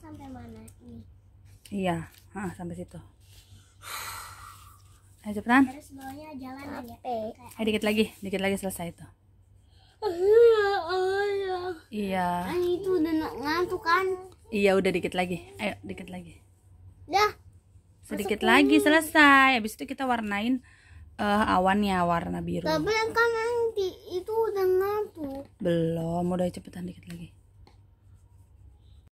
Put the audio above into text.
sampai mana ini iya ha, sampai situ ayo cepetan terus ayo dikit lagi dikit lagi selesai itu iya kan itu udah ngantuk kan iya udah dikit lagi ayo dikit lagi dah sedikit lagi ini. selesai habis itu kita warnain uh, awannya warna biru tapi kan nanti itu udah ngantuk belum udah cepetan dikit lagi